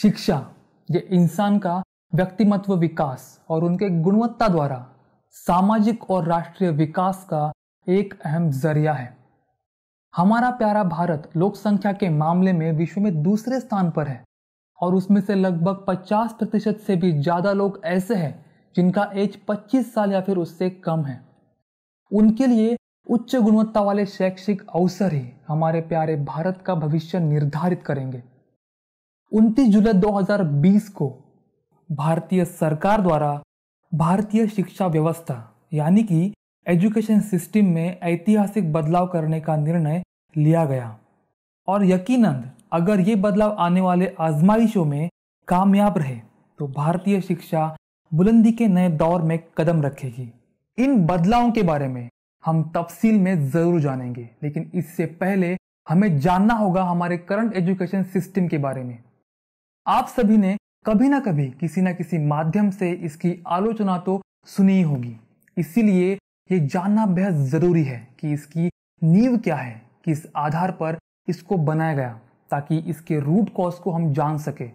शिक्षा ये इंसान का व्यक्तिमत्व विकास और उनके गुणवत्ता द्वारा सामाजिक और राष्ट्रीय विकास का एक अहम जरिया है हमारा प्यारा भारत लोक संख्या के मामले में विश्व में दूसरे स्थान पर है और उसमें से लगभग 50 प्रतिशत से भी ज़्यादा लोग ऐसे हैं जिनका एज 25 साल या फिर उससे कम है उनके लिए उच्च गुणवत्ता वाले शैक्षिक अवसर ही हमारे प्यारे भारत का भविष्य निर्धारित करेंगे उनतीस जुलाई 2020 को भारतीय सरकार द्वारा भारतीय शिक्षा व्यवस्था यानी कि एजुकेशन सिस्टम में ऐतिहासिक बदलाव करने का निर्णय लिया गया और यकीनंद अगर ये बदलाव आने वाले आजमाइशों में कामयाब रहे तो भारतीय शिक्षा बुलंदी के नए दौर में कदम रखेगी इन बदलावों के बारे में हम तफसील में ज़रूर जानेंगे लेकिन इससे पहले हमें जानना होगा हमारे करंट एजुकेशन सिस्टम के बारे में आप सभी ने कभी ना कभी किसी ना किसी माध्यम से इसकी आलोचना तो सुनी होगी इसीलिए ये जानना बेहद ज़रूरी है कि इसकी नींव क्या है किस आधार पर इसको बनाया गया ताकि इसके रूट कॉज को हम जान सके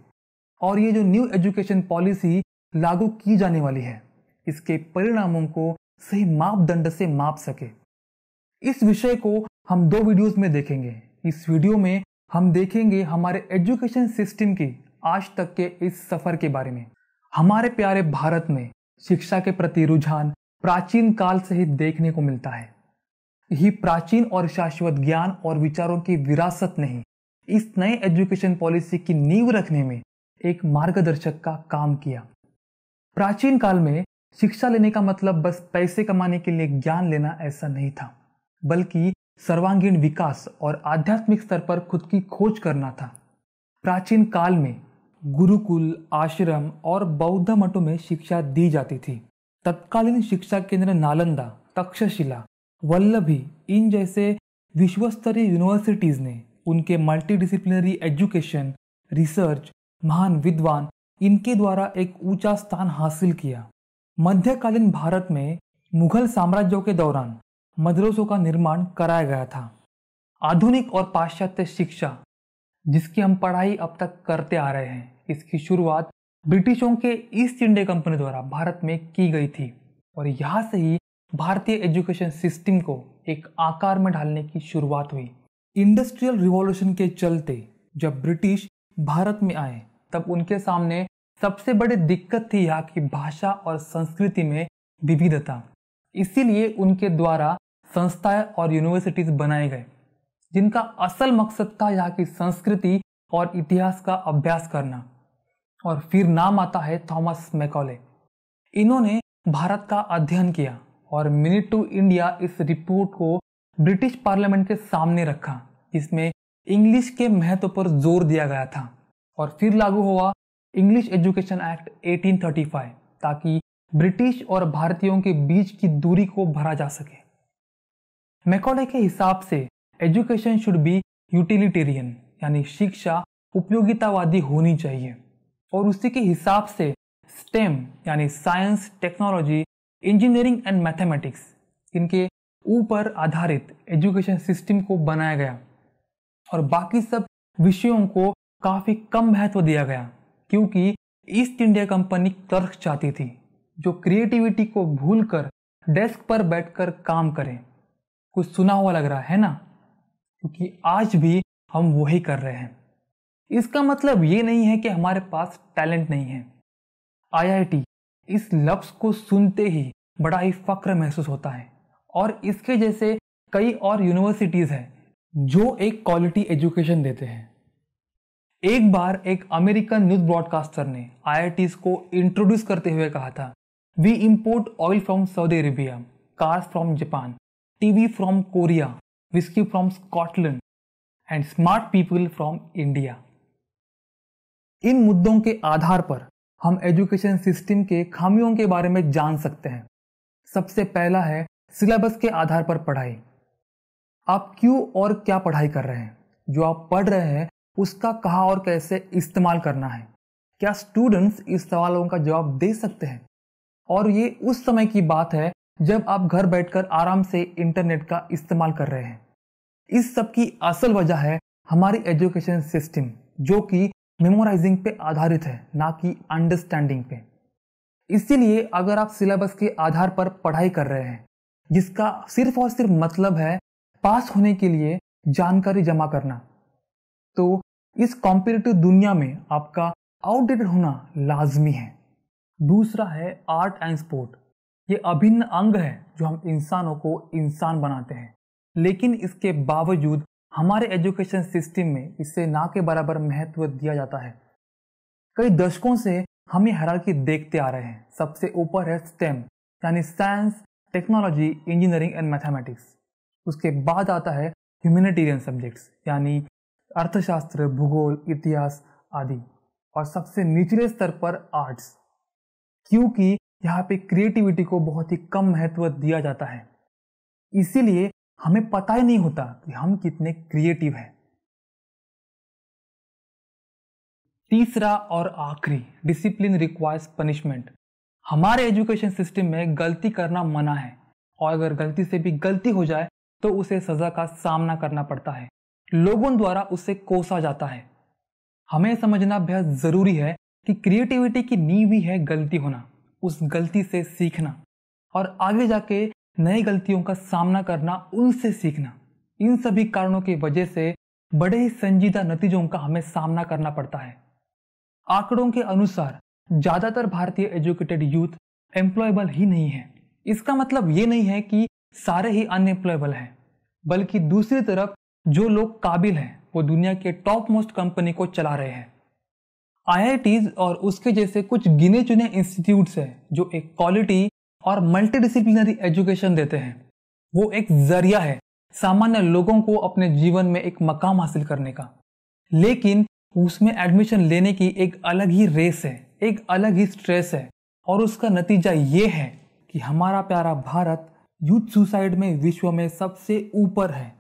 और ये जो न्यू एजुकेशन पॉलिसी लागू की जाने वाली है इसके परिणामों को सही मापदंड से माप सके इस विषय को हम दो वीडियोस में देखेंगे इस वीडियो में हम देखेंगे हमारे एजुकेशन सिस्टम की आज तक के इस सफर के बारे में हमारे प्यारे भारत में शिक्षा के प्रति रुझान प्राचीन काल से ही देखने को मिलता है ही प्राचीन और शाश्वत ज्ञान और विचारों की विरासत नहीं इस नए एजुकेशन पॉलिसी की नींव रखने में एक मार्गदर्शक का काम किया प्राचीन काल में शिक्षा लेने का मतलब बस पैसे कमाने के लिए ज्ञान लेना ऐसा नहीं था बल्कि सर्वांगीण विकास और आध्यात्मिक स्तर पर खुद की खोज करना था प्राचीन काल में गुरुकुल आश्रम और बौद्ध मठों में शिक्षा दी जाती थी तत्कालीन शिक्षा केंद्र नालंदा तक्षशिला वल्लभी इन जैसे विश्व स्तरीय यूनिवर्सिटीज़ ने उनके मल्टीडिसिप्लिनरी एजुकेशन रिसर्च महान विद्वान इनके द्वारा एक ऊंचा स्थान हासिल किया मध्यकालीन भारत में मुगल साम्राज्यों के दौरान मदरसों का निर्माण कराया गया था आधुनिक और पाश्चात्य शिक्षा जिसकी हम पढ़ाई अब तक करते आ रहे हैं इसकी शुरुआत ब्रिटिशों के ईस्ट इंडिया कंपनी द्वारा भारत में की गई थी और यहाँ से ही भारतीय एजुकेशन सिस्टम को एक आकार में ढालने की शुरुआत हुई इंडस्ट्रियल रिवॉल्यूशन के चलते जब ब्रिटिश भारत में आए तब उनके सामने सबसे बड़ी दिक्कत थी यहाँ की भाषा और संस्कृति में विविधता इसीलिए उनके द्वारा संस्थाएं और यूनिवर्सिटीज बनाए गए जिनका असल मकसद था यहाँ की संस्कृति और इतिहास का अभ्यास करना और फिर नाम आता है थॉमस मैकॉले इन्होंने भारत का अध्ययन किया और मिनट टू इंडिया इस रिपोर्ट को ब्रिटिश पार्लियामेंट के सामने रखा जिसमें इंग्लिश के महत्व पर जोर दिया गया था और फिर लागू हुआ इंग्लिश एजुकेशन एक्ट 1835 ताकि ब्रिटिश और भारतीयों के बीच की दूरी को भरा जा सके मैकॉले के हिसाब से एजुकेशन शुड बी यूटिलिटेरियन यानी शिक्षा उपयोगितावादी होनी चाहिए और उसी के हिसाब से स्टेम यानी science technology engineering and mathematics इनके ऊपर आधारित एजुकेशन सिस्टम को बनाया गया और बाकी सब विषयों को काफ़ी कम महत्व दिया गया क्योंकि ईस्ट इंडिया कंपनी तर्क चाहती थी जो क्रिएटिविटी को भूलकर डेस्क पर बैठकर काम करें कुछ सुना हुआ लग रहा है ना क्योंकि आज भी हम वही कर रहे हैं इसका मतलब ये नहीं है कि हमारे पास टैलेंट नहीं है आईआईटी इस लफ्ज़ को सुनते ही बड़ा ही फक्र महसूस होता है और इसके जैसे कई और यूनिवर्सिटीज़ हैं जो एक क्वालिटी एजुकेशन देते हैं एक बार एक अमेरिकन न्यूज़ ब्रॉडकास्टर ने आई को इंट्रोड्यूस करते हुए कहा था we import oil from Saudi Arabia cars from Japan TV from Korea Whiskey from Scotland and smart people from India इन मुद्दों के आधार पर हम एजुकेशन सिस्टम के खामियों के बारे में जान सकते हैं सबसे पहला है सिलेबस के आधार पर पढ़ाई आप क्यों और क्या पढ़ाई कर रहे हैं जो आप पढ़ रहे हैं उसका कहाँ और कैसे इस्तेमाल करना है क्या स्टूडेंट्स इस सवालों का जवाब दे सकते हैं और ये उस समय की बात है जब आप घर बैठकर आराम से इंटरनेट का इस्तेमाल कर रहे हैं इस सब की असल वजह है हमारी एजुकेशन सिस्टम जो कि मेमोराइजिंग पे आधारित है ना कि अंडरस्टैंडिंग पे इसीलिए अगर आप सिलेबस के आधार पर पढ़ाई कर रहे हैं जिसका सिर्फ और सिर्फ मतलब है पास होने के लिए जानकारी जमा करना तो इस कॉम्पिटेटिव दुनिया में आपका आउटडेटेड होना लाजमी है दूसरा है आर्ट एंड स्पोर्ट ये अभिन्न अंग है जो हम इंसानों को इंसान बनाते हैं लेकिन इसके बावजूद हमारे एजुकेशन सिस्टम में इसे ना के बराबर महत्व दिया जाता है कई दशकों से हम ये की देखते आ रहे हैं सबसे ऊपर है स्टेम यानी science technology engineering and mathematics उसके बाद आता है ह्यूमैनिटेरियन सब्जेक्ट्स यानी अर्थशास्त्र भूगोल इतिहास आदि और सबसे निचले स्तर पर आर्ट्स क्योंकि यहाँ पे क्रिएटिविटी को बहुत ही कम महत्व दिया जाता है इसीलिए हमें पता ही नहीं होता कि हम कितने क्रिएटिव हैं तीसरा और आखिरी डिसिप्लिन रिक्वायर्स पनिशमेंट हमारे एजुकेशन सिस्टम में गलती करना मना है और अगर गलती से भी गलती हो जाए तो उसे सज़ा का सामना करना पड़ता है लोगों द्वारा उसे कोसा जाता है हमें समझना बेहद ज़रूरी है कि क्रिएटिविटी की नींव ही है गलती होना उस गलती से सीखना और आगे जाके नई गलतियों का सामना करना उनसे सीखना इन सभी कारणों की वजह से बड़े ही संजीदा नतीजों का हमें सामना करना पड़ता है आंकड़ों के अनुसार ज़्यादातर भारतीय एजुकेटेड यूथ एम्प्लॉयबल ही नहीं है इसका मतलब ये नहीं है कि सारे ही अनएम्प्लॉयबल हैं बल्कि दूसरी तरफ जो लोग काबिल हैं वो दुनिया के टॉप मोस्ट कंपनी को चला रहे हैं आई और उसके जैसे कुछ गिने चुने इंस्टीट्यूट्स हैं जो एक क्वालिटी और मल्टीडिसिप्लिनरी एजुकेशन देते हैं वो एक जरिया है सामान्य लोगों को अपने जीवन में एक मकाम हासिल करने का लेकिन उसमें एडमिशन लेने की एक अलग ही रेस है एक अलग ही स्ट्रेस है और उसका नतीजा ये है कि हमारा प्यारा भारत यूथ सुसाइड में विश्व में सबसे ऊपर है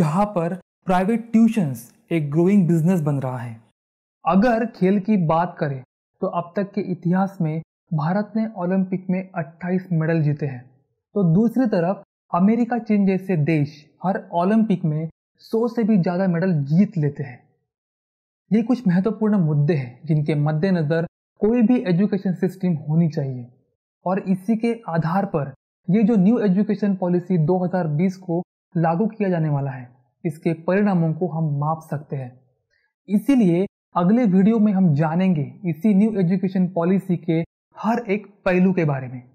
जहाँ पर प्राइवेट ट्यूशंस एक ग्रोइंग बिजनेस बन रहा है अगर खेल की बात करें तो अब तक के इतिहास में भारत ने ओलंपिक में 28 मेडल जीते हैं तो दूसरी तरफ अमेरिका चीन जैसे देश हर ओलंपिक में 100 से भी ज़्यादा मेडल जीत लेते हैं ये कुछ महत्वपूर्ण मुद्दे हैं जिनके मद्देनज़र कोई भी एजुकेशन सिस्टम होनी चाहिए और इसी के आधार पर ये जो न्यू एजुकेशन पॉलिसी 2020 को लागू किया जाने वाला है इसके परिणामों को हम माप सकते हैं इसीलिए अगले वीडियो में हम जानेंगे इसी न्यू एजुकेशन पॉलिसी के हर एक पहलू के बारे में